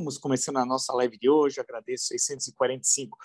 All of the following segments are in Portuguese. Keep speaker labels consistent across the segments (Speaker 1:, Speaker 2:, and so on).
Speaker 1: Estamos começando a nossa live de hoje, agradeço 645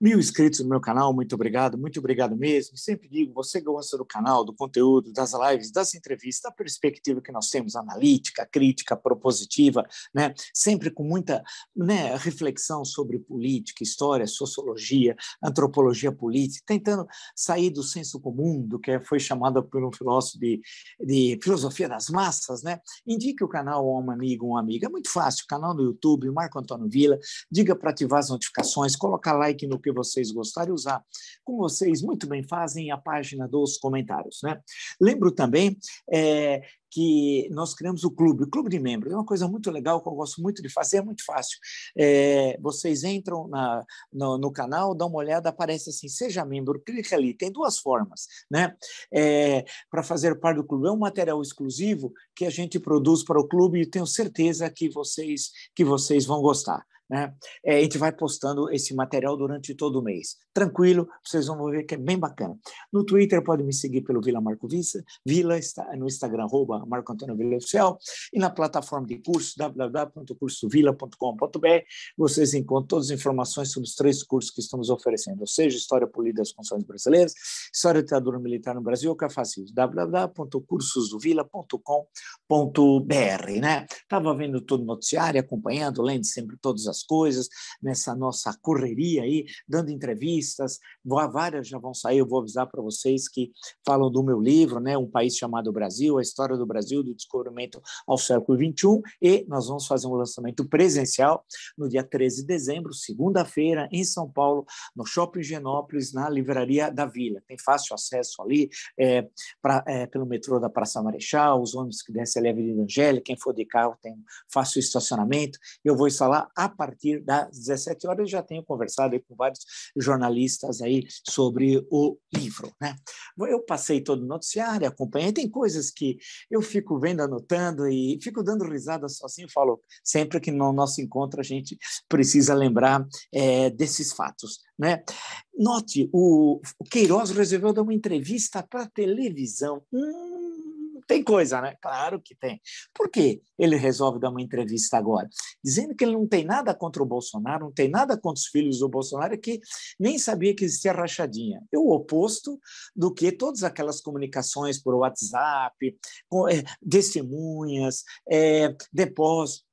Speaker 1: mil inscritos no meu canal, muito obrigado, muito obrigado mesmo. sempre digo, você gosta é do canal, do conteúdo, das lives, das entrevistas, da perspectiva que nós temos, analítica, crítica, propositiva, né? sempre com muita né, reflexão sobre política, história, sociologia, antropologia política, tentando sair do senso comum, do que foi chamada por um filósofo de, de filosofia das massas, né? indique o canal a um amigo, uma amiga, é muito fácil, canal no YouTube, Marco Antônio Vila, diga para ativar as notificações, colocar like no que vocês gostarem usar. Como vocês muito bem fazem, a página dos comentários. Né? Lembro também é, que nós criamos o clube, o clube de membros. É uma coisa muito legal que eu gosto muito de fazer, é muito fácil. É, vocês entram na, no, no, canal, dão uma olhada, aparece assim, seja membro, clica ali. Tem duas formas, né? É, para fazer parte do clube. É um material exclusivo que a gente produz para o clube e tenho certeza que vocês, que vocês vão gostar. Né? É, a gente vai postando esse material durante todo o mês. Tranquilo, vocês vão ver que é bem bacana. No Twitter pode me seguir pelo Vila Marco Vista, Vila no Instagram arroba Marco Antônio Vila Oficial e na plataforma de curso www.cursovila.com.br vocês encontram todas as informações sobre os três cursos que estamos oferecendo, ou seja, História Política das Constituições Brasileiras, História da Ditadura Militar no Brasil, Cafacismo, é www.cursosdovila.com.br, né? Tava vendo todo o noticiário, acompanhando, lendo sempre todos os coisas nessa nossa correria aí, dando entrevistas. Várias já vão sair, eu vou avisar para vocês que falam do meu livro, né? Um País Chamado Brasil, a história do Brasil, do descobrimento ao século XXI. E nós vamos fazer um lançamento presencial no dia 13 de dezembro, segunda-feira, em São Paulo, no Shopping Genópolis, na Livraria da Vila. Tem fácil acesso ali é, pra, é, pelo metrô da Praça Marechal, os ônibus que descem ali a Avenida Angélica, quem for de carro tem fácil estacionamento. Eu vou instalar a partir partir das 17 horas. Já tenho conversado com vários jornalistas aí sobre o livro. Né? Eu passei todo o noticiário, acompanhei. Tem coisas que eu fico vendo, anotando e fico dando risada sozinho. Falo, sempre que no nosso encontro a gente precisa lembrar é, desses fatos. Né? Note, o, o Queiroz resolveu dar uma entrevista para televisão. Hum, tem coisa, né? Claro que tem. Por que ele resolve dar uma entrevista agora? Dizendo que ele não tem nada contra o Bolsonaro, não tem nada contra os filhos do Bolsonaro, que nem sabia que existia rachadinha. É o oposto do que todas aquelas comunicações por WhatsApp, eh, testemunhas, é, eh, depósitos,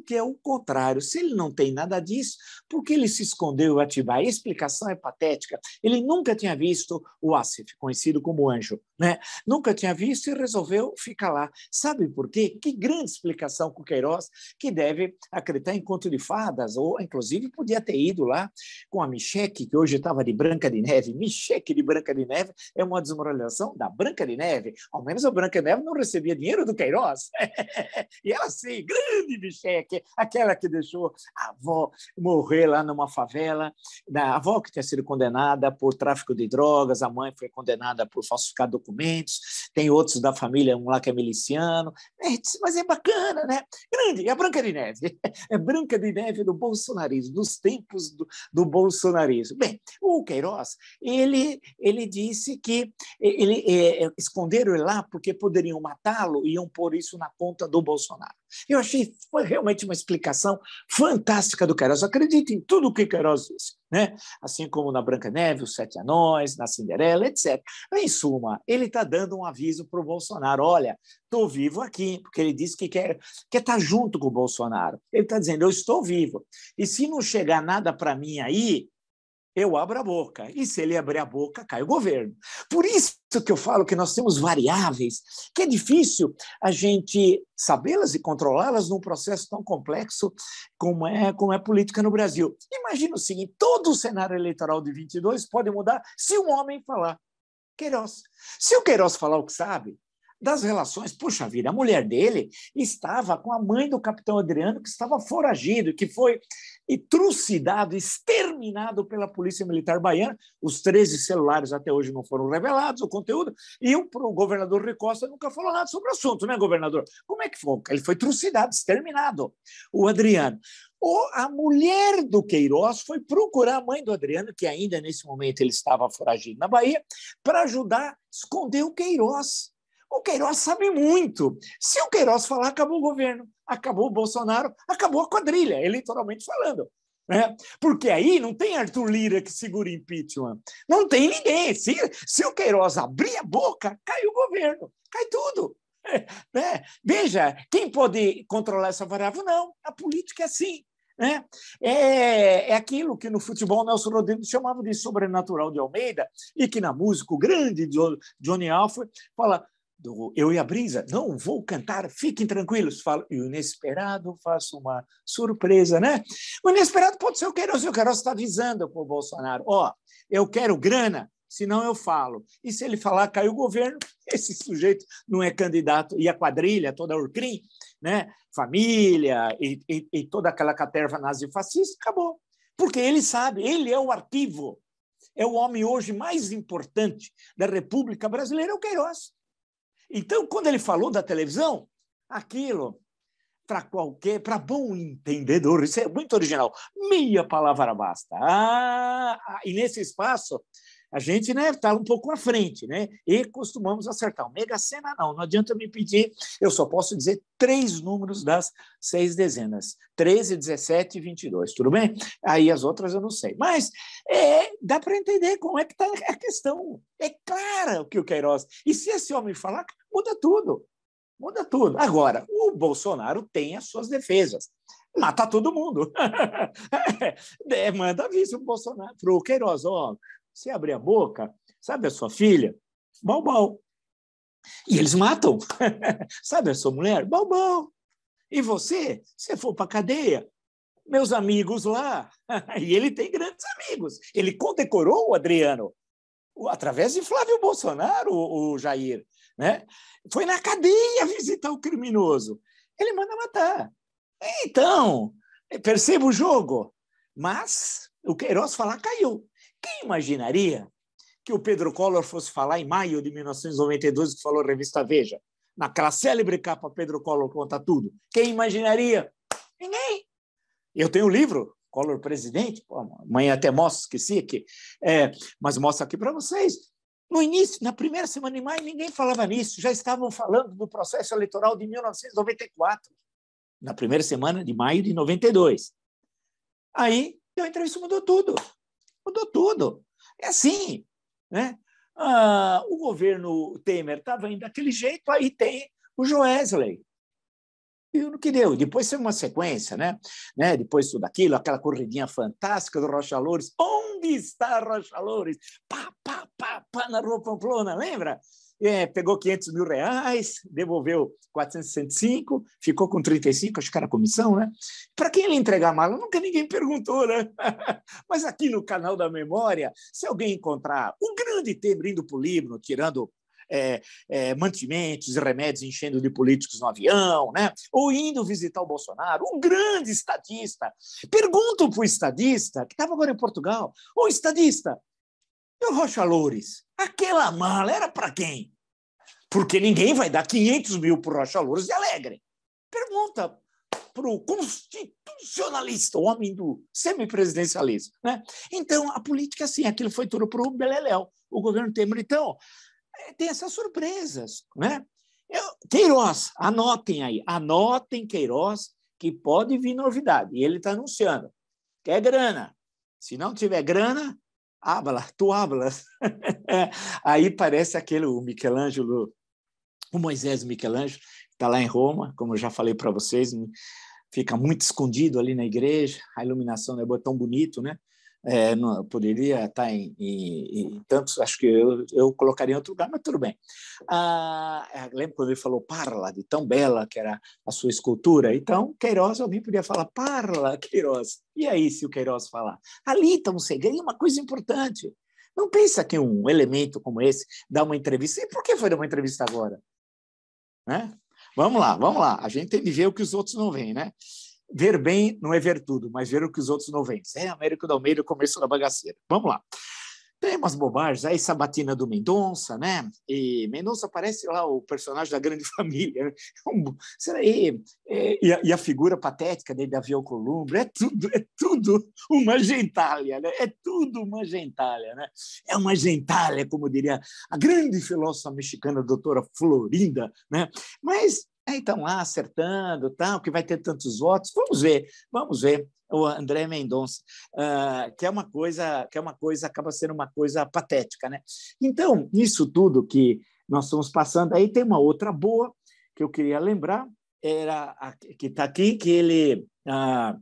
Speaker 1: que é o contrário. Se ele não tem nada disso, por que ele se escondeu em Atibaia? A explicação é patética. Ele nunca tinha visto o Asif, conhecido como anjo, né? Nunca tinha visto e resolveu ficar lá. Sabe por quê? Que grande explicação com Queiroz, que deve acreditar em conto de fadas, ou inclusive podia ter ido lá com a Micheque, que hoje estava de Branca de Neve. Micheque de Branca de Neve é uma desmoralização da Branca de Neve. Ao menos a Branca de Neve não recebia dinheiro do Queiroz. e ela, sim, grande Micheque, que, aquela que deixou a avó morrer lá numa favela, né? a avó que tinha sido condenada por tráfico de drogas, a mãe foi condenada por falsificar documentos, tem outros da família, um lá que é miliciano, mas é bacana, né? Grande, é a Branca de Neve, é Branca de Neve do bolsonarismo, dos tempos do, do bolsonarismo. Bem, o Queiroz, ele, ele disse que ele, é, esconderam ele lá porque poderiam matá-lo e iam pôr isso na conta do Bolsonaro. Eu achei foi realmente uma explicação fantástica do Queiroz. Acredite em tudo o que Queiroz disse, né? assim como na Branca Neve, os Sete Anões, na Cinderela, etc. Em suma, ele está dando um aviso para o Bolsonaro: olha, estou vivo aqui, porque ele disse que quer estar quer tá junto com o Bolsonaro. Ele está dizendo: eu estou vivo. E se não chegar nada para mim aí, eu abro a boca. E se ele abrir a boca, cai o governo. Por isso que eu falo que nós temos variáveis que é difícil a gente sabê-las e controlá-las num processo tão complexo como é, como é a política no Brasil. Imagina o seguinte: todo o cenário eleitoral de 22 pode mudar se um homem falar. Queiroz. Se o Queiroz falar o que sabe, das relações. Puxa vida, a mulher dele estava com a mãe do capitão Adriano, que estava foragido, que foi e trucidado, exterminado pela Polícia Militar Baiana. Os 13 celulares até hoje não foram revelados, o conteúdo, e o, governador Ricosta nunca falou nada sobre o assunto, né, governador? Como é que foi? Ele foi trucidado, exterminado, o Adriano. Ou a mulher do Queiroz foi procurar a mãe do Adriano, que ainda nesse momento ele estava foragido na Bahia, para ajudar a esconder o Queiroz. O Queiroz sabe muito. Se o Queiroz falar, acabou o governo, acabou o Bolsonaro, acabou a quadrilha, eleitoralmente falando. Né? Porque aí não tem Arthur Lira que segura impeachment, não tem ninguém. Se, se o Queiroz abrir a boca, cai o governo, cai tudo. Né? Veja, quem pode controlar essa variável? Não, a política é assim. Né? É, é aquilo que no futebol Nelson Rodrigues chamava de sobrenatural de Almeida e que na música o grande Johnny Alford fala do Eu e a Brisa, não, vou cantar, fiquem tranquilos. Falo, e o inesperado faço uma surpresa, né? O inesperado pode ser o Queiroz, e o Queiroz está avisando para o Bolsonaro, ó, oh, eu quero grana, senão eu falo. E se ele falar, caiu o governo, esse sujeito não é candidato, e a quadrilha, toda a Urcrim, né? família e, e, e toda aquela caterva nazifascista, acabou. Porque ele sabe, ele é o arquivo, é o homem hoje mais importante da República Brasileira, é o Queiroz. Então, quando ele falou da televisão, aquilo, para qualquer, para bom entendedor, isso é muito original, meia palavra basta. Ah, ah e nesse espaço, a gente né, está um pouco à frente, né? E costumamos acertar. O Mega Sena não, não adianta me pedir, eu só posso dizer três números das seis dezenas: 13, 17 e 22, tudo bem? Aí as outras eu não sei. Mas é, dá para entender como é que está a questão. É clara o que o Queiroz. E se esse homem falar, muda tudo. Muda tudo. Agora, o Bolsonaro tem as suas defesas mata todo mundo. é, manda aviso o Bolsonaro, para o Queiroz, ó, se abrir a boca, sabe a sua filha? Balbal. E eles matam. sabe a sua mulher? Balbal. E você, se for para cadeia, meus amigos lá. e ele tem grandes amigos. Ele condecorou o Adriano através de Flávio Bolsonaro, o, o Jair, né? Foi na cadeia visitar o criminoso. Ele manda matar. Então, perceba o jogo. Mas o Queiroz falar caiu. Quem imaginaria que o Pedro Collor fosse falar em maio de 1992, que falou a revista Veja, naquela célebre capa Pedro Collor conta tudo. Quem imaginaria? Ninguém. Eu tenho o um livro, Collor Presidente, Pô, amanhã até mostro, esqueci aqui, é, mas mostro aqui para vocês. No início, na primeira semana de maio, ninguém falava nisso, já estavam falando do processo eleitoral de 1994, na primeira semana de maio de 92. Aí, a entrevista mudou tudo. Mudou tudo. É assim. Né? Ah, o governo Temer estava indo daquele jeito, aí tem o Joesley. E o que deu. Depois teve uma sequência, né? né? Depois tudo aquilo, aquela corridinha fantástica do Rocha Loures. Onde está Rocha Loures? Pá, pá, pá, pá, na rua Pamplona, lembra? é, pegou 500 mil reais, devolveu 465, ficou com 35, acho que era comissão, né? Para quem ele entregar a mala? Nunca ninguém perguntou, né? Mas aqui no canal da memória, se alguém encontrar um grande tema indo para o Líbano, tirando é, é, mantimentos e remédios enchendo de políticos no avião, né? ou indo visitar o Bolsonaro, um grande estadista. Pergunto para o estadista, que estava agora em Portugal, ô estadista, o Rocha Loures, aquela mala era para quem? Porque ninguém vai dar 500 mil para o Rocha Loures de Alegre. Pergunta para o constitucionalista, o homem do semipresidencialismo. Né? Então, a política é assim, aquilo foi tudo para o Beleléu, o governo Temer. Então, é, tem essas surpresas. Né? Eu, Queiroz, anotem aí, anotem Queiroz, que pode vir novidade. E ele está anunciando. Quer grana. Se não tiver grana, habla, tu hablas. É, aí parece aquele o Michelangelo, o Moisés Michelangelo, está lá em Roma, como eu já falei para vocês, fica muito escondido ali na igreja, a iluminação não é tão bonito, né? é, não, poderia estar tá em, em, em, tantos, acho que eu, eu colocaria em outro lugar, mas tudo bem. Ah, é, lembro quando ele falou Parla, de tão bela que era a sua escultura. Então, Queiroz, alguém podia falar Parla, Queiroz. E aí, se o Queiroz falar? Ali está um segredo, uma coisa importante. Não pensa que um elemento como esse dá uma entrevista. E por que foi dar uma entrevista agora? Né? Vamos lá, vamos lá. A gente tem de ver o que os outros não veem, né? ver bem não é ver tudo, mas ver o que os outros não veem. É Américo da Almeida, o começo da bagaceira. Vamos lá. Tem umas bobagens, aí Sabatina do Mendonça, né? E Mendonça parece lá o personagem da grande família. Né? será, e, é, e, a, e, a, figura patética dele da Via Columbre, é tudo, é tudo uma gentalha, né? É tudo uma gentalha, né? É uma gentalha, como diria a grande filósofa mexicana, a doutora Florinda, né? Mas estão é, então, lá acertando, tal, que vai ter tantos votos. Vamos ver, vamos ver o André Mendonça, uh, que é uma coisa, que é uma coisa, acaba sendo uma coisa patética, né? Então, isso tudo que nós estamos passando aí tem uma outra boa que eu queria lembrar, era a, que está aqui, que ele uh,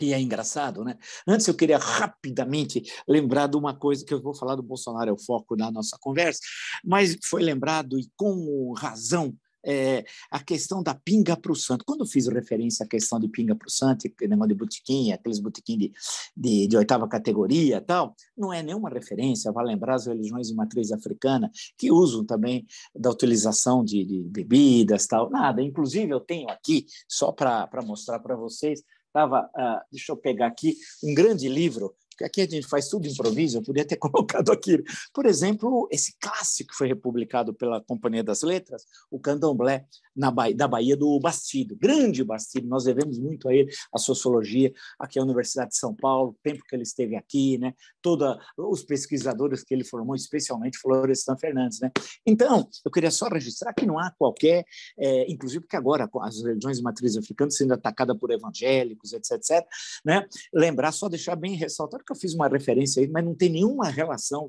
Speaker 1: e é engraçado, né? Antes eu queria rapidamente lembrar de uma coisa que eu vou falar do Bolsonaro, é o foco da nossa conversa, mas foi lembrado e com razão é, a questão da pinga para o santo. Quando eu fiz referência à questão de pinga para o santo, negócio de botequim, aqueles botequim de, de, de, oitava categoria tal, não é nenhuma referência, vai lembrar as religiões de matriz africana, que usam também da utilização de, de bebidas tal, nada. Inclusive, eu tenho aqui, só para mostrar para vocês, estava, uh, ah, deixa eu pegar aqui, um grande livro aqui a gente faz tudo improviso, eu podia ter colocado aqui, por exemplo, esse clássico que foi republicado pela Companhia das Letras, o Candomblé na ba da Bahia do Bastido, grande Bastido, nós devemos muito a ele, a sociologia, aqui a Universidade de São Paulo, o tempo que ele esteve aqui, né? Toda os pesquisadores que ele formou, especialmente Florestan Fernandes, né? Então, eu queria só registrar que não há qualquer, é, inclusive porque agora as religiões matriz africanas sendo atacadas por evangélicos, etc, etc, né? Lembrar só deixar bem ressaltado que eu fiz uma referência aí, mas não tem nenhuma relação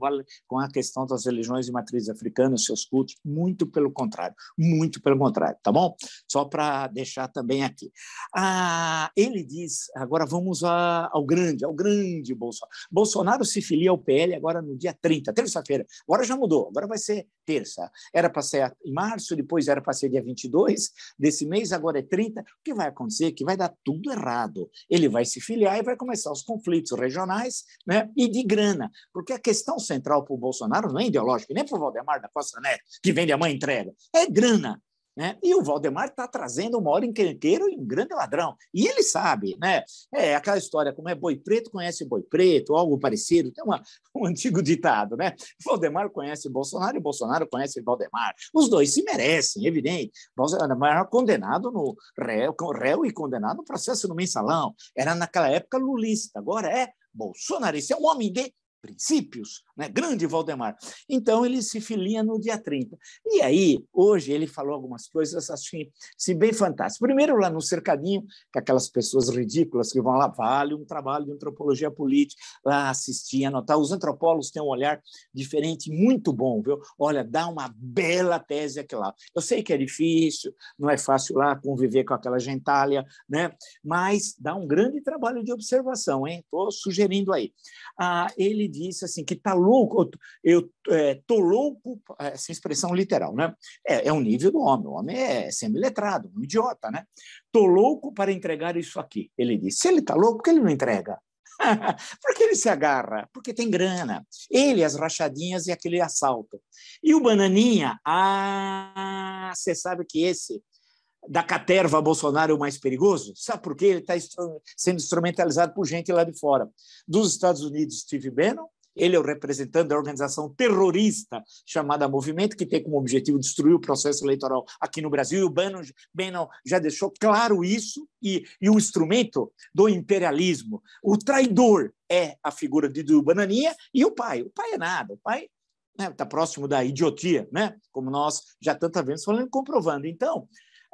Speaker 1: com a questão das religiões de matriz africana, seus cultos, muito pelo contrário, muito pelo contrário, tá bom? Só para deixar também aqui. Ah, ele diz, agora vamos a, ao grande, ao grande Bolsonaro. Bolsonaro se filia ao PL agora no dia 30, terça-feira. Agora já mudou, agora vai ser terça. Era para ser em março, depois era para ser dia 22 desse mês, agora é 30. O que vai acontecer? É que vai dar tudo errado. Ele vai se filiar e vai começar os conflitos regionais sociais né, e de grana. Porque a questão central para o Bolsonaro não é ideológica, nem para o Valdemar da Costa Neto, que vende a mãe entrega, é grana. Né? E o Valdemar está trazendo um maior encrenqueiro e um grande ladrão. E ele sabe, né? É aquela história, como é boi preto, conhece boi preto, algo parecido. Tem uma, um antigo ditado, né? Valdemar conhece Bolsonaro e Bolsonaro conhece Valdemar. Os dois se merecem, é evidente. Bolsonaro condenado no réu, réu e condenado no processo no mensalão. Era naquela época lulista, agora é bolsonarista, é um homem de princípios né? grande Valdemar. Então, ele se filia no dia 30. E aí, hoje, ele falou algumas coisas assim, assim bem fantásticas. Primeiro, lá no cercadinho, com aquelas pessoas ridículas que vão lá, vale um trabalho de antropologia política, lá assistir, anotar. Os antropólogos têm um olhar diferente, muito bom, viu? Olha, dá uma bela tese aqui lá. Eu sei que é difícil, não é fácil lá conviver com aquela gentalha, né? mas dá um grande trabalho de observação, hein? Estou sugerindo aí. Ah, ele disse assim que está louco, eu é, tô louco, é, essa expressão literal, né? É, é o nível do homem, o homem é semiletrado, um idiota, né? Tô louco para entregar isso aqui. Ele diz, se ele tá louco, por que ele não entrega? Por que ele se agarra? Porque tem grana. Ele, as rachadinhas e aquele assalto. E o Bananinha, ah, você sabe que esse da caterva Bolsonaro é o mais perigoso? Sabe por que Ele está sendo instrumentalizado por gente lá de fora. Dos Estados Unidos, Steve Bannon, ele é o representante da organização terrorista chamada Movimento, que tem como objetivo destruir o processo eleitoral aqui no Brasil. E o Bannon, já deixou claro isso, e, e o instrumento do imperialismo. O traidor é a figura de, do Bananinha e o pai. O pai é nada, o pai está né, tá próximo da idiotia, né? como nós já tantas vezes falando comprovando. Então,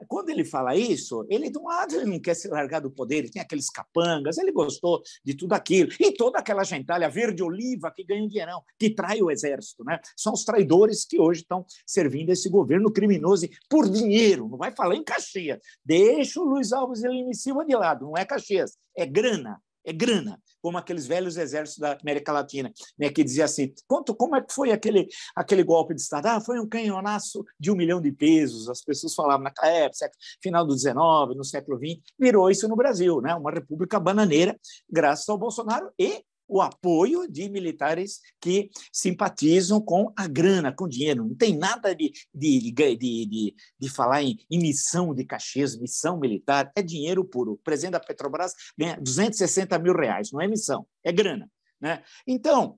Speaker 1: quando ele fala isso, ele de um lado ele não quer se largar do poder, ele tem aqueles capangas, ele gostou de tudo aquilo. E toda aquela gentalha verde-oliva que ganha um dinheirão, que trai o exército. Né? São os traidores que hoje estão servindo esse governo criminoso por dinheiro. Não vai falar em Caxias. Deixa o Luiz Alves e Lini Silva de lado, não é Caxias, é grana é grana, como aqueles velhos exércitos da América Latina, né, que dizia assim, quanto, como é que foi aquele, aquele golpe de Estado? Ah, foi um canhonaço de um milhão de pesos, as pessoas falavam naquela época, final do 19, no século 20, virou isso no Brasil, né, uma república bananeira, graças ao Bolsonaro e o apoio de militares que simpatizam com a grana, com o dinheiro. Não tem nada de, de, de, de, de falar em, em, missão de cachês, missão militar, é dinheiro puro. O presidente da Petrobras ganha 260 mil reais, não é missão, é grana. Né? Então,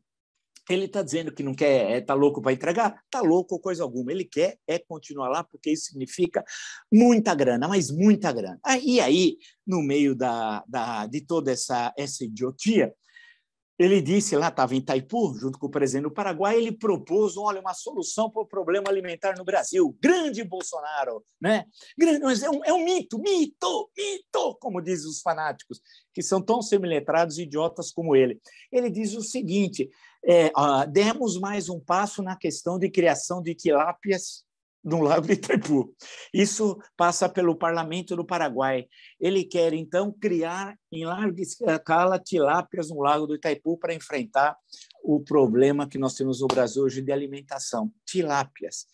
Speaker 1: ele está dizendo que não quer, está é, louco para entregar? Está louco coisa alguma. Ele quer é continuar lá, porque isso significa muita grana, mas muita grana. E aí, no meio da, da de toda essa, essa idiotia, ele disse lá, estava em Itaipu, junto com o presidente do Paraguai, ele propôs, olha, uma solução para o problema alimentar no Brasil. Grande Bolsonaro, né? Grande, mas é um, é um mito, mito, mito, como dizem os fanáticos, que são tão semiletrados e idiotas como ele. Ele diz o seguinte: é, ah, demos mais um passo na questão de criação de tilápias no lago de Itaipu. Isso passa pelo parlamento do Paraguai. Ele quer, então, criar em larga escala tilápias no lago do Itaipu para enfrentar o problema que nós temos no Brasil hoje de alimentação, tilápias.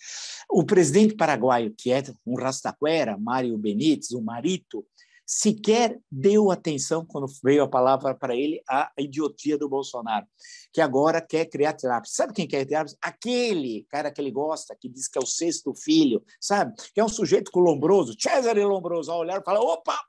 Speaker 1: O presidente paraguaio, que é um rastaquera, Mário Benítez, o marito, sequer deu atenção, quando veio a palavra para ele, à idiotia do Bolsonaro, que agora quer criar terapia. Sabe quem quer terapia? Aquele cara que ele gosta, que diz que é o sexto filho, sabe? Que é um sujeito lombroso, Cesare Lombroso, ao olhar e fala opa,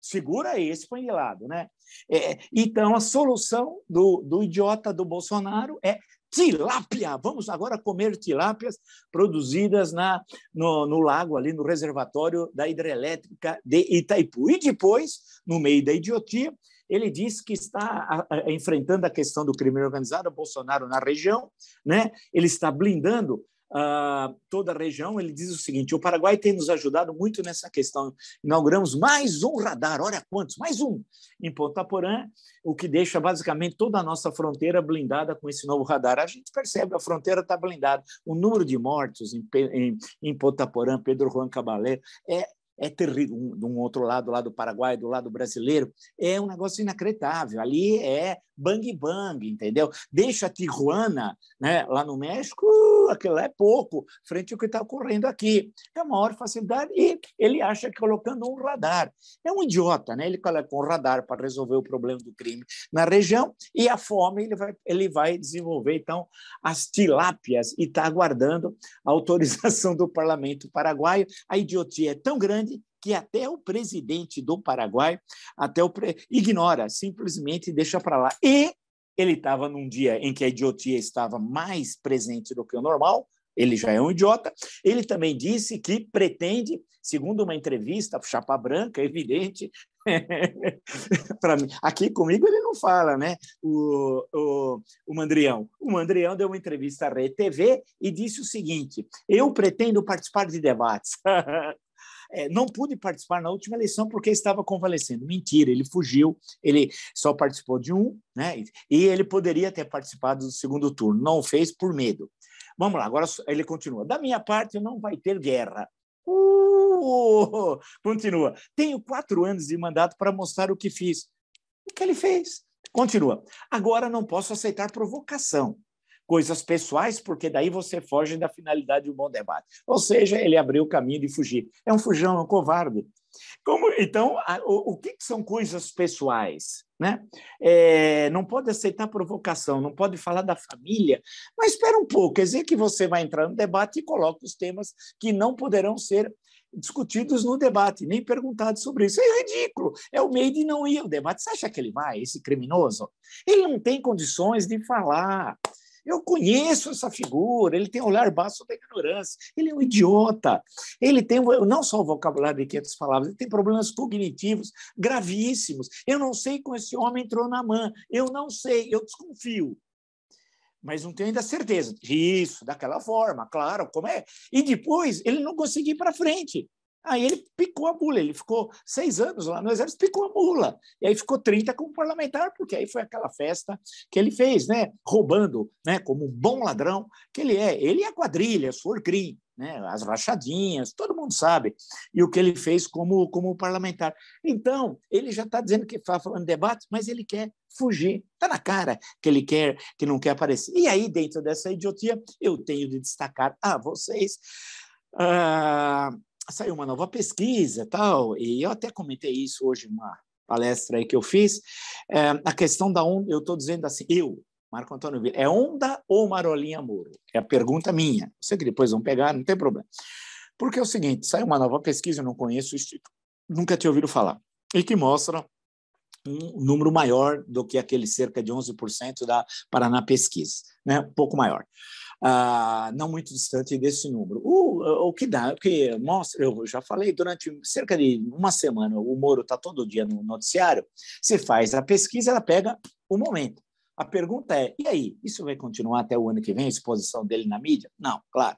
Speaker 1: segura esse, põe de lado, né? É, então, a solução do, do idiota do Bolsonaro é tilápia. Vamos agora comer tilápias produzidas na, no, no, lago, ali no reservatório da hidrelétrica de Itaipu. E depois, no meio da idiotia, ele diz que está enfrentando a questão do crime organizado, Bolsonaro na região, né? ele está blindando uh, toda a região, ele diz o seguinte: o Paraguai tem nos ajudado muito nessa questão. Inauguramos mais um radar, olha quantos, mais um, em Ponta Porã, o que deixa basicamente toda a nossa fronteira blindada com esse novo radar. A gente percebe, a fronteira está blindada. O número de mortos em, em, em Ponta Porã, Pedro Juan Cabalé é é terrível. Um, de um outro lado, lá do Paraguai, do lado brasileiro, é um negócio inacreditável. Ali é bang bang, entendeu? Deixa a Tijuana, né, lá no México, uh, aquilo é pouco, frente ao que está ocorrendo aqui. É a maior facilidade e ele acha que colocando um radar. É um idiota, né? Ele tá coloca um radar para resolver o problema do crime na região e a fome ele vai, ele vai desenvolver, então, as tilápias e está aguardando a autorização do parlamento paraguaio. A idiotia é tão grande que até o presidente do Paraguai até o pre... ignora, simplesmente deixa para lá. E ele estava num dia em que a idiotia estava mais presente do que o normal, ele já é um idiota. Ele também disse que pretende, segundo uma entrevista, chapa branca, evidente, para mim, aqui comigo ele não fala, né? O, o, o Mandrião. O Mandrião deu uma entrevista à RedeTV e disse o seguinte: eu pretendo participar de debates. é, não pude participar na última eleição porque estava convalescendo. Mentira, ele fugiu, ele só participou de um, né? E ele poderia ter participado do segundo turno, não fez por medo. Vamos lá, agora ele continua. Da minha parte, não vai ter guerra. Uh, continua. Tenho quatro anos de mandato para mostrar o que fiz. O que ele fez? Continua. Agora não posso aceitar provocação coisas pessoais, porque daí você foge da finalidade do bom debate. Ou seja, ele abriu o caminho de fugir. É um fujão, é um covarde. Como, então, a, o, o que, que, são coisas pessoais? Né? É, não pode aceitar provocação, não pode falar da família, mas espera um pouco, quer dizer que você vai entrar no debate e coloca os temas que não poderão ser discutidos no debate, nem perguntados sobre isso. É ridículo. É o meio de não ir ao debate. Você acha que ele vai, esse criminoso? Ele não tem condições de falar. Eu conheço essa figura, ele tem um olhar baixo da ignorância, ele é um idiota, ele tem não só o vocabulário de 500 palavras, ele tem problemas cognitivos gravíssimos. Eu não sei como esse homem entrou na mão, eu não sei, eu desconfio. Mas não tenho ainda certeza. Isso, daquela forma, claro, como é. E depois ele não conseguiu ir para frente. Aí ele picou a mula, ele ficou seis anos lá no Exército, picou a mula. E aí ficou 30 como parlamentar, porque aí foi aquela festa que ele fez, né? Roubando, né? Como um bom ladrão que ele é. Ele é quadrilha, forgrim né? As rachadinhas, todo mundo sabe. E o que ele fez como, como parlamentar. Então, ele já está dizendo que está falando debate, mas ele quer fugir. Está na cara que ele quer, que não quer aparecer. E aí, dentro dessa idiotia, eu tenho de destacar a vocês. Uh saiu uma nova pesquisa tal, e eu até comentei isso hoje numa palestra aí que eu fiz, é, a questão da onda, eu estou dizendo assim, eu, Marco Antônio Vila, é onda ou Marolinha Moro? É a pergunta minha. Sei que depois vão pegar, não tem problema. Porque é o seguinte, saiu uma nova pesquisa, eu não conheço o nunca tinha ouvido falar, e que mostra um número maior do que aquele cerca de 11% da Paraná Pesquisa, né? um pouco maior ah, não muito distante desse número. O, o que dá, o que mostra, eu já falei, durante cerca de uma semana, o Moro está todo dia no noticiário, se faz a pesquisa, ela pega o momento. A pergunta é: e aí, isso vai continuar até o ano que vem, a exposição dele na mídia? Não, claro.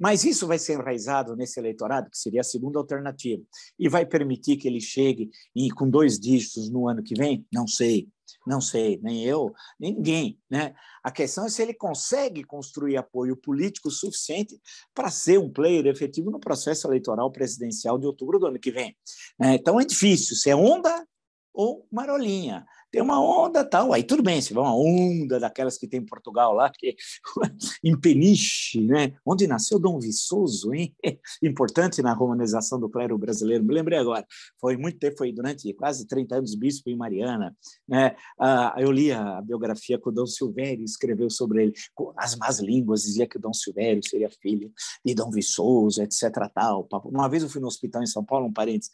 Speaker 1: Mas isso vai ser enraizado nesse eleitorado, que seria a segunda alternativa, e vai permitir que ele chegue e com dois dígitos no ano que vem? Não sei. Não sei, nem eu, nem ninguém. Né? A questão é se ele consegue construir apoio político suficiente para ser um player efetivo no processo eleitoral presidencial de outubro do ano que vem. Né? Então é difícil, se é onda ou marolinha tem uma onda tal. Aí tudo bem, se vai uma onda daquelas que tem em Portugal lá, que em Peniche, né? onde nasceu Dom Viçoso, hein? importante na romanização do clero brasileiro, me lembrei agora. Foi muito tempo, foi durante quase 30 anos bispo em Mariana. Né? Ah, eu li a biografia que o Dom Silvério escreveu sobre ele. As más línguas dizia que o Dom Silvério seria filho de Dom Viçoso, etc. Tal. Uma vez eu fui no hospital em São Paulo, um parente,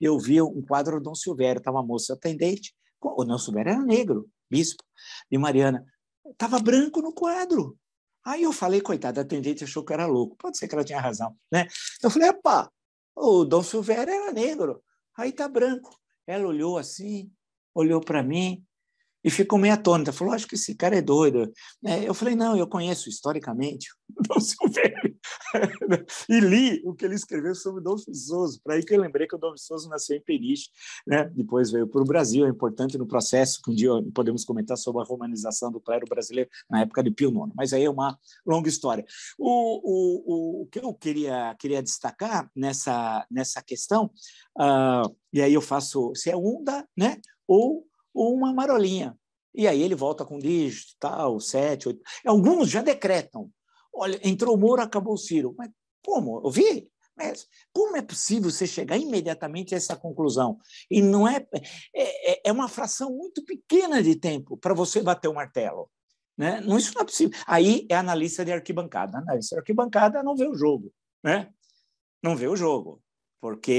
Speaker 1: eu vi um quadro do Dom Silvério, estava moça atendente, o não Sumero era negro, bispo de Mariana. Estava branco no quadro. Aí eu falei, coitada, a atendente achou que era louco. Pode ser que ela tinha razão, né? Eu falei, pá, o Dom Silveira era negro, aí tá branco. Ela olhou assim, olhou para mim, e ficou meio atônita. Falou, acho que esse cara é doido. É, eu falei, não, eu conheço historicamente o Dolph e li o que ele escreveu sobre o Dolph Souza. Para aí que eu lembrei que o Dom Souza nasceu em Periche, né? depois veio para o Brasil. É importante no processo, que um dia podemos comentar sobre a romanização do clero brasileiro na época de Pio IX. Mas aí é uma longa história. O, o, o, o que eu queria, queria destacar nessa, nessa questão, uh, e aí eu faço, se é onda, né? ou uma marolinha. E aí ele volta com dígito, tal, sete, oito. Alguns já decretam. Olha, entrou o Moro, acabou o Ciro. Mas como? Eu vi? Mas como é possível você chegar imediatamente a essa conclusão? E não é. É, é, é uma fração muito pequena de tempo para você bater o martelo. Né? Não, isso não é possível. Aí é analista de arquibancada. Analista de arquibancada não vê o jogo. Né? Não vê o jogo porque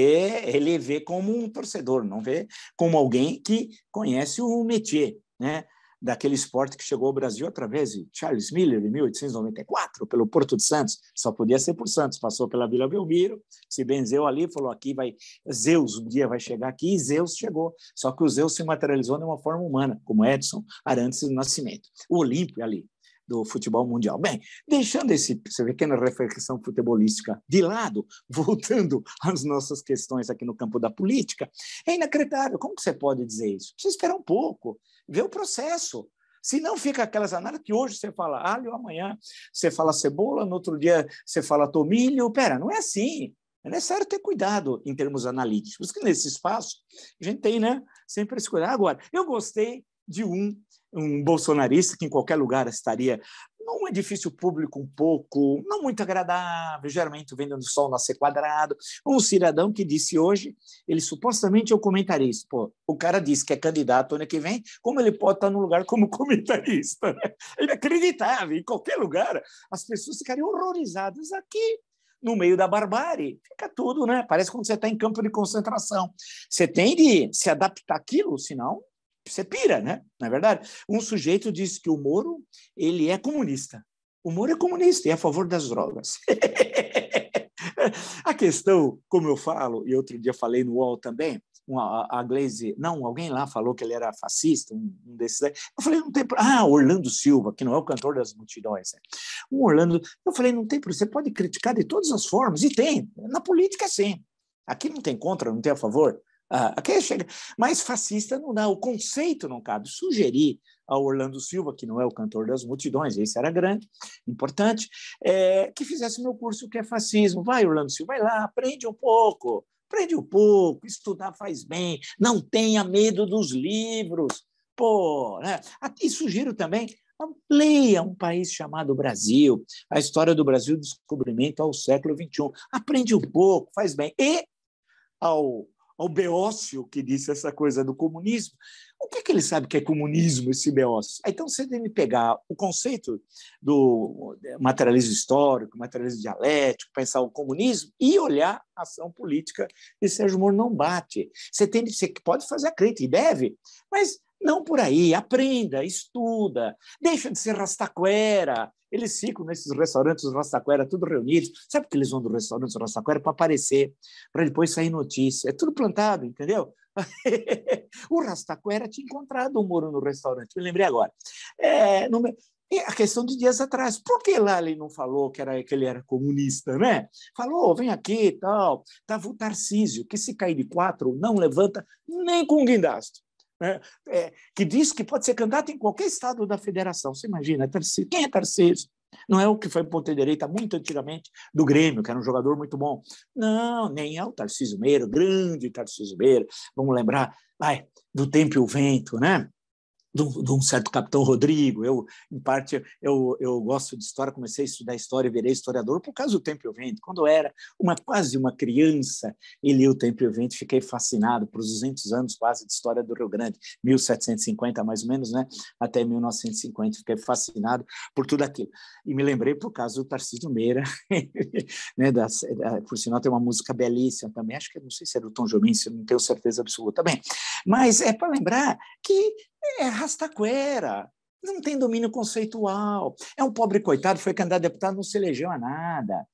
Speaker 1: ele vê como um torcedor, não vê como alguém que conhece o métier, né? Daquele esporte que chegou ao Brasil através de Charles Miller, em 1894, pelo Porto de Santos, só podia ser por Santos, passou pela Vila Belmiro, se benzeu ali, falou: aqui vai, Zeus um dia vai chegar aqui, e Zeus chegou. Só que o Zeus se materializou de uma forma humana, como Edson Arantes do Nascimento. O Olímpio ali, do futebol mundial. Bem, deixando esse, essa pequena reflexão futebolística de lado, voltando às nossas questões aqui no campo da política, é inacreditável. Como que você pode dizer isso? Precisa esperar um pouco, ver o processo. Se não fica aquelas análises que hoje você fala alho, amanhã você fala cebola, no outro dia você fala tomilho. Pera, não é assim. É necessário ter cuidado em termos analíticos, que nesse espaço a gente tem né, sempre esse cuidado. Agora, eu gostei de um, um bolsonarista que em qualquer lugar estaria num edifício público um pouco, não muito agradável, geralmente vendo o sol nascer quadrado, um cidadão que disse hoje, ele supostamente é o comentarista, pô, o cara disse que é candidato ano que vem, como ele pode estar no lugar como comentarista? Né? É inacreditável, em qualquer lugar, as pessoas ficariam horrorizadas aqui, no meio da barbárie, fica tudo, né? Parece quando você está em campo de concentração. Você tem de se adaptar àquilo, senão você pira, né? Na é verdade, um sujeito disse que o Moro, ele é comunista. O Moro é comunista e é a favor das drogas. a questão, como eu falo, e outro dia falei no UOL também, uma, a Glaze, não, alguém lá falou que ele era fascista, um, um desses. Aí. Eu falei, não tem. Ah, Orlando Silva, que não é o cantor das multidões. Né? O Orlando. Eu falei, não tem. Você pode criticar de todas as formas, e tem. Na política, sim. Aqui não tem contra, não tem a favor. Ah, chega. Mas fascista não dá, o conceito não cabe. Sugerir ao Orlando Silva, que não é o cantor das multidões, esse era grande, importante, é, que fizesse meu curso que é fascismo. Vai, Orlando Silva, vai lá, aprende um pouco, aprende um pouco, estudar faz bem, não tenha medo dos livros. Pô, né? Ah, e sugiro também Leia um país chamado Brasil, a história do Brasil, descobrimento ao século XXI. Aprende um pouco, faz bem. E ao ao Beócio, que disse essa coisa do comunismo. O que, é que ele sabe que é comunismo, esse Beócio? Ah, então, se ele pegar o conceito do materialismo histórico, materialismo dialético, pensar o comunismo e olhar a ação política de Sérgio Moro, não bate. Você, tem, você pode fazer a crítica, e deve, mas não por aí. Aprenda, estuda, deixa de ser rastaquera, eles ficam nesses restaurantes do Rastaquera, tudo reunidos. Sabe que eles vão do restaurante do Rastaquera para aparecer, para depois sair notícia. É tudo plantado, entendeu? o Rastaquera tinha encontrado o um Moro no restaurante, me lembrei agora. É, no, a questão de dias atrás. Por que lá ele não falou que, era, que ele era comunista, né? Falou, oh, vem aqui e tal. Estava o Tarcísio, que se cair de quatro, não levanta nem com o guindaste. Né? é, que diz que pode ser candidato em qualquer estado da federação. Você imagina, é Tarcísio. quem é Tarcísio? Não é o que foi ponta direita muito antigamente do Grêmio, que era um jogador muito bom. Não, nem é o Tarcísio Meira, grande Tarcísio Meira. Vamos lembrar, vai, do Tempo e o Vento, né? de um certo capitão Rodrigo. Eu, em parte, eu, eu gosto de história, comecei a estudar história e virei historiador por causa do Tempo e o Vento. Quando eu era uma, quase uma criança e li o Tempo e o Vento, fiquei fascinado por 200 anos quase de história do Rio Grande, 1750 mais ou menos, né? até 1950. Fiquei fascinado por tudo aquilo. E me lembrei por causa do Tarcísio Meira, né? Da, da, por sinal tem uma música belíssima também, acho que não sei se é do Tom Jobim, se não tenho certeza absoluta. Bem, mas é para lembrar que é rastaquera, não tem domínio conceitual, é um pobre coitado, foi candidato a deputado, não se elegeu a nada.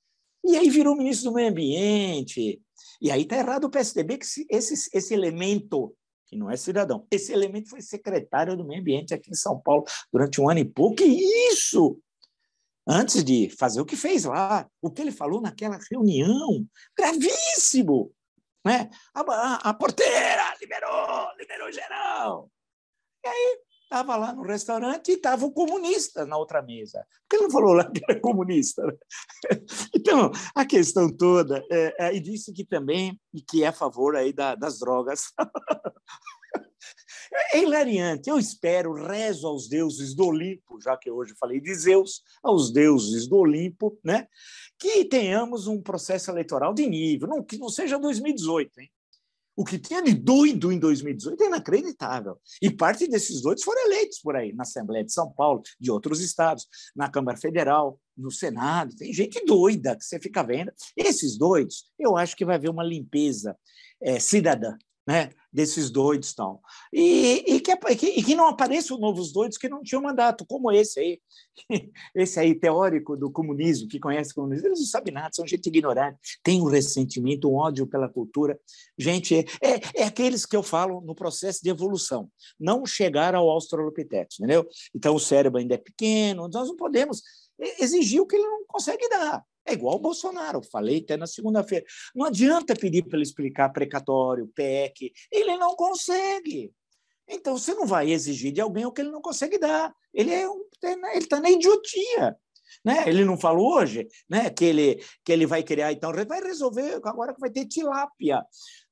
Speaker 1: E aí virou ministro do meio ambiente. E aí está errado o PSDB, que esse, esse elemento, que não é cidadão, esse elemento foi secretário do meio ambiente aqui em São Paulo durante um ano e pouco, e isso antes de fazer o que fez lá, o que ele falou naquela reunião, gravíssimo. Né? A, a, a porteira liberou, liberou geral. E aí estava lá no restaurante e estava o comunista na outra mesa. Porque ele não falou lá que era é comunista. Né? Então, a questão toda, é, é, e disse que também que é a favor aí da, das drogas. É hilariante. Eu espero, rezo aos deuses do Olimpo, já que hoje falei de Zeus, aos deuses do Olimpo, né? que tenhamos um processo eleitoral de nível, não, que não seja 2018, hein? O que tinha de doido em 2018 é inacreditável. E parte desses doidos foram eleitos por aí, na Assembleia de São Paulo, de outros estados, na Câmara Federal, no Senado. Tem gente doida que você fica vendo. Esses doidos, eu acho que vai haver uma limpeza é, cidadã né, desses doidos tal. E, e, que, e, que, não apareçam novos doidos que não tinham mandato, como esse aí, esse aí teórico do comunismo, que conhece o comunismo, eles não sabem nada, são gente ignorante, tem um ressentimento, um ódio pela cultura. Gente, é, é, é aqueles que eu falo no processo de evolução, não chegar ao australopiteco, entendeu? Então o cérebro ainda é pequeno, nós não podemos exigir o que ele não consegue dar. É igual o Bolsonaro, falei até na segunda-feira. Não adianta pedir para ele explicar precatório, PEC, ele não consegue. Então, você não vai exigir de alguém o que ele não consegue dar. Ele é um, é, né, está na idiotia. Né? Ele não falou hoje né? que, ele, que ele vai criar, então, vai resolver agora que vai ter tilápia.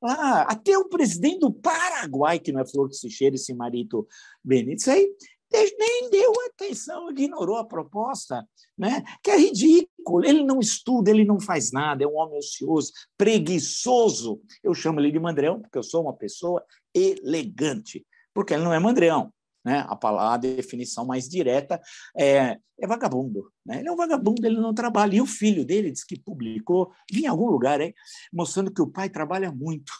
Speaker 1: Ah, até o presidente do Paraguai, que não é flor que se cheira, esse marido Benítez, aí, nem deu atenção, ignorou a proposta, né? que é ridículo. Ele não estuda, ele não faz nada, é um homem ocioso, preguiçoso. Eu chamo ele de mandrião, porque eu sou uma pessoa elegante, porque ele não é mandrião. Né? A, palavra, a definição mais direta é, é vagabundo. Né? Ele é um vagabundo, ele não trabalha. E o filho dele diz que publicou, vi em algum lugar, hein? mostrando que o pai trabalha muito.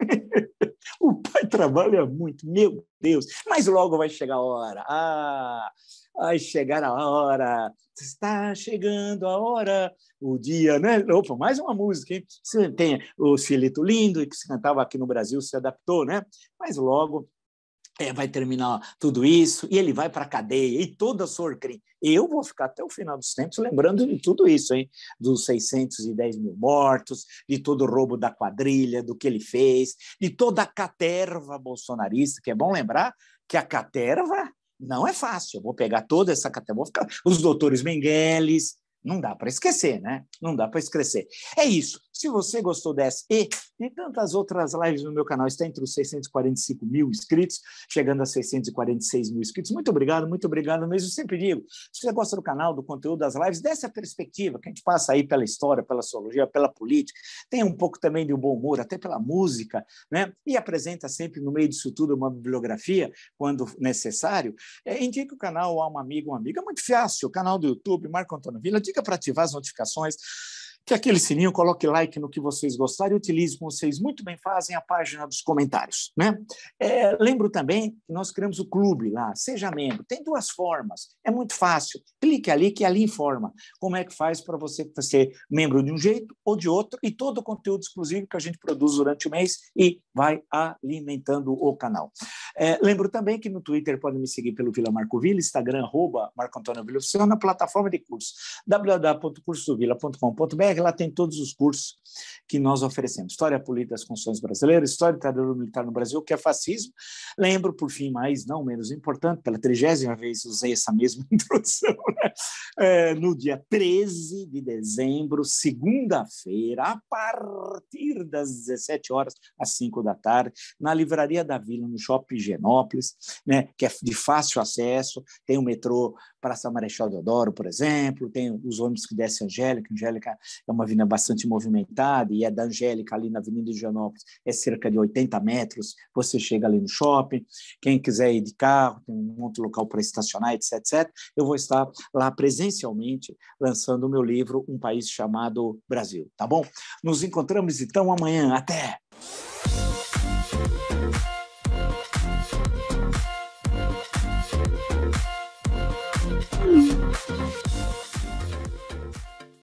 Speaker 1: O pai trabalha muito, meu Deus, mas logo vai chegar a hora. Ah, vai chegar a hora. Está chegando a hora, o dia, né? Opa, mais uma música, hein? Tem o Filito Lindo, que se cantava aqui no Brasil, se adaptou, né? Mas logo é, vai terminar tudo isso, e ele vai para a cadeia, e toda a sua Sorcrim. Eu vou ficar até o final dos tempos lembrando de tudo isso, hein? Dos 610 mil mortos, de todo o roubo da quadrilha, do que ele fez, de toda a caterva bolsonarista, que é bom lembrar que a caterva não é fácil. Eu vou pegar toda essa caterva, vou ficar, os doutores Mengueles, não dá para esquecer, né? Não dá para esquecer. É isso. Se você gostou dessa e de tantas outras lives no meu canal, está entre os 645 mil inscritos, chegando a 646 mil inscritos. Muito obrigado, muito obrigado mesmo. Eu sempre digo, se você gosta do canal, do conteúdo das lives, dessa perspectiva que a gente passa aí pela história, pela sociologia, pela política, tem um pouco também de um bom humor, até pela música, né? E apresenta sempre no meio disso tudo uma bibliografia, quando necessário. É, indique o canal a um amigo, uma amiga. É muito fácil. O canal do YouTube, Marco Antônio Vila. dica para ativar as notificações que aquele sininho, coloque like no que vocês gostarem, utilize, como vocês muito bem fazem, a página dos comentários. Né? É, lembro também que nós criamos o clube lá, seja membro. Tem duas formas, é muito fácil. Clique ali que ali informa como é que faz para você ser membro de um jeito ou de outro e todo o conteúdo exclusivo que a gente produz durante o mês e vai alimentando o canal. É, lembro também que no Twitter podem me seguir pelo Vila Marco Vila, Instagram, arroba Marco Antônio Vila Oficial, na plataforma de cursos www.cursovila.com.br Fitec, lá tem todos os cursos que nós oferecemos. História Política das Constituições Brasileiras, História do Ditadura Militar no Brasil, que é fascismo. Lembro, por fim, mas não menos importante, pela trigésima vez usei essa mesma introdução, né? é, no dia 13 de dezembro, segunda-feira, a partir das 17 horas às 5 da tarde, na Livraria da Vila, no Shopping Genópolis, né? que é de fácil acesso, tem o metrô Praça Marechal Deodoro, por exemplo, tem os ônibus que descem Angélica, Angélica é uma avenida bastante movimentada, e é da Angélica ali na Avenida de Janópolis, é cerca de 80 metros, você chega ali no shopping, quem quiser ir de carro, tem um monte de local para estacionar, etc, etc. Eu vou estar lá presencialmente lançando o meu livro Um País Chamado Brasil, tá bom? Nos encontramos então amanhã, até!